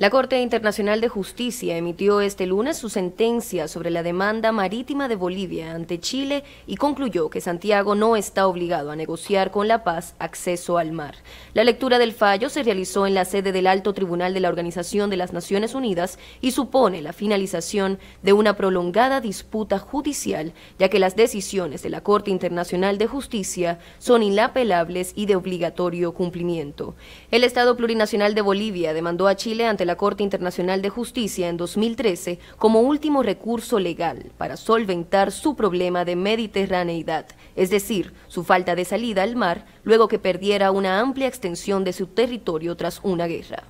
La Corte Internacional de Justicia emitió este lunes su sentencia sobre la demanda marítima de Bolivia ante Chile y concluyó que Santiago no está obligado a negociar con La Paz acceso al mar. La lectura del fallo se realizó en la sede del Alto Tribunal de la Organización de las Naciones Unidas y supone la finalización de una prolongada disputa judicial, ya que las decisiones de la Corte Internacional de Justicia son inapelables y de obligatorio cumplimiento. El Estado Plurinacional de Bolivia demandó a Chile ante la la Corte Internacional de Justicia en 2013 como último recurso legal para solventar su problema de mediterraneidad, es decir, su falta de salida al mar luego que perdiera una amplia extensión de su territorio tras una guerra.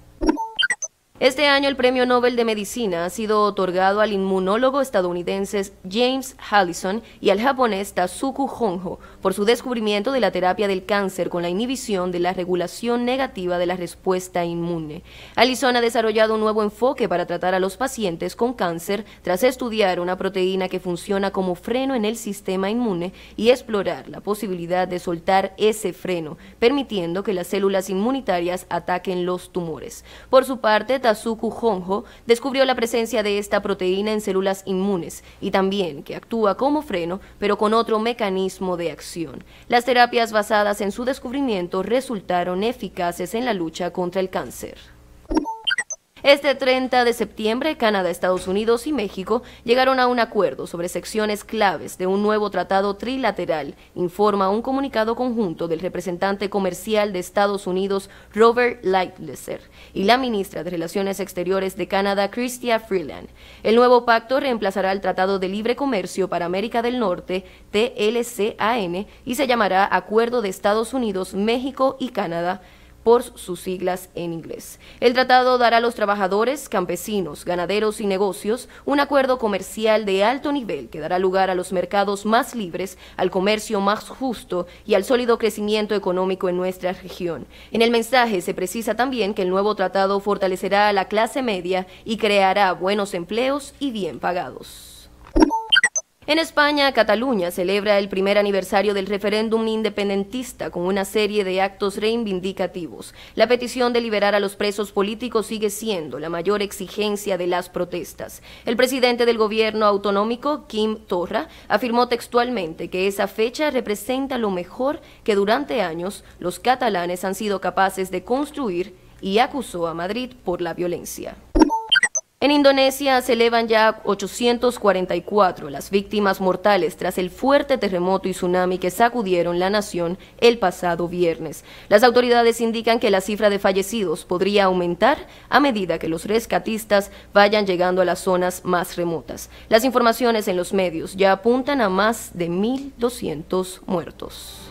Este año el Premio Nobel de Medicina ha sido otorgado al inmunólogo estadounidense James Allison y al japonés Tasuku Honjo por su descubrimiento de la terapia del cáncer con la inhibición de la regulación negativa de la respuesta inmune. Allison ha desarrollado un nuevo enfoque para tratar a los pacientes con cáncer tras estudiar una proteína que funciona como freno en el sistema inmune y explorar la posibilidad de soltar ese freno, permitiendo que las células inmunitarias ataquen los tumores. Por su parte, Suku Honjo descubrió la presencia de esta proteína en células inmunes y también que actúa como freno, pero con otro mecanismo de acción. Las terapias basadas en su descubrimiento resultaron eficaces en la lucha contra el cáncer. Este 30 de septiembre, Canadá, Estados Unidos y México llegaron a un acuerdo sobre secciones claves de un nuevo tratado trilateral, informa un comunicado conjunto del representante comercial de Estados Unidos, Robert lightlesser y la ministra de Relaciones Exteriores de Canadá, Christia Freeland. El nuevo pacto reemplazará el Tratado de Libre Comercio para América del Norte, TLCAN, y se llamará Acuerdo de Estados Unidos, México y Canadá por sus siglas en inglés. El tratado dará a los trabajadores, campesinos, ganaderos y negocios un acuerdo comercial de alto nivel que dará lugar a los mercados más libres, al comercio más justo y al sólido crecimiento económico en nuestra región. En el mensaje se precisa también que el nuevo tratado fortalecerá a la clase media y creará buenos empleos y bien pagados. En España, Cataluña celebra el primer aniversario del referéndum independentista con una serie de actos reivindicativos. La petición de liberar a los presos políticos sigue siendo la mayor exigencia de las protestas. El presidente del gobierno autonómico, Kim Torra, afirmó textualmente que esa fecha representa lo mejor que durante años los catalanes han sido capaces de construir y acusó a Madrid por la violencia. En Indonesia se elevan ya 844 las víctimas mortales tras el fuerte terremoto y tsunami que sacudieron la nación el pasado viernes. Las autoridades indican que la cifra de fallecidos podría aumentar a medida que los rescatistas vayan llegando a las zonas más remotas. Las informaciones en los medios ya apuntan a más de 1.200 muertos.